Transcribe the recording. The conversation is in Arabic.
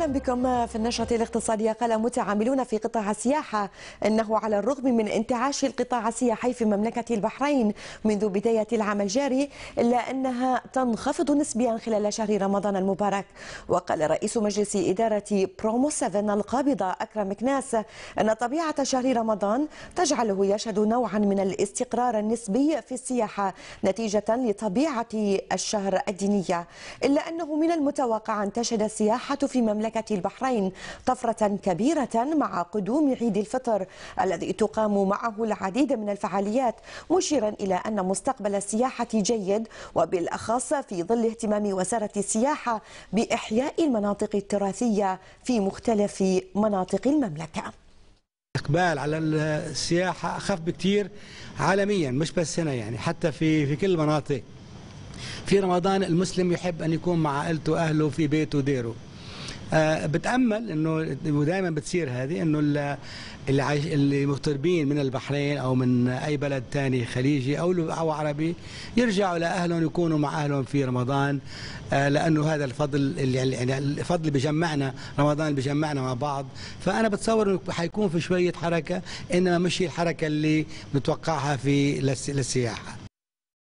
اهلا بكم في النشره الاقتصاديه قال متعاملون في قطاع السياحه انه على الرغم من انتعاش القطاع السياحي في مملكه البحرين منذ بدايه العام الجاري الا انها تنخفض نسبيا خلال شهر رمضان المبارك وقال رئيس مجلس اداره برومو 7 القابضه اكرم كناس ان طبيعه شهر رمضان تجعله يشهد نوعا من الاستقرار النسبي في السياحه نتيجه لطبيعه الشهر الدينيه الا انه من المتوقع ان تشهد السياحه في مملكه مملكة البحرين طفرة كبيرة مع قدوم عيد الفطر الذي تقام معه العديد من الفعاليات مشيرا إلى أن مستقبل السياحة جيد وبالأخص في ظل اهتمام وزارة السياحة بإحياء المناطق التراثية في مختلف مناطق المملكة الاقبال على السياحه اخف بكثير عالميا مش بس هنا يعني حتى في في كل المناطق في رمضان المسلم يحب ان يكون مع عائلته واهله في بيته وديره آه، بتامل انه ودائما بتصير هذه انه اللي عايش اللي مغتربين من البحرين او من اي بلد ثاني خليجي او او عربي يرجعوا لاهلهم يكونوا مع اهلهم في رمضان آه، لانه هذا الفضل اللي يعني, يعني الفضل اللي رمضان بجمعنا مع بعض فانا بتصور انه حيكون في شويه حركه انما مش الحركه اللي متوقعها في للسياحه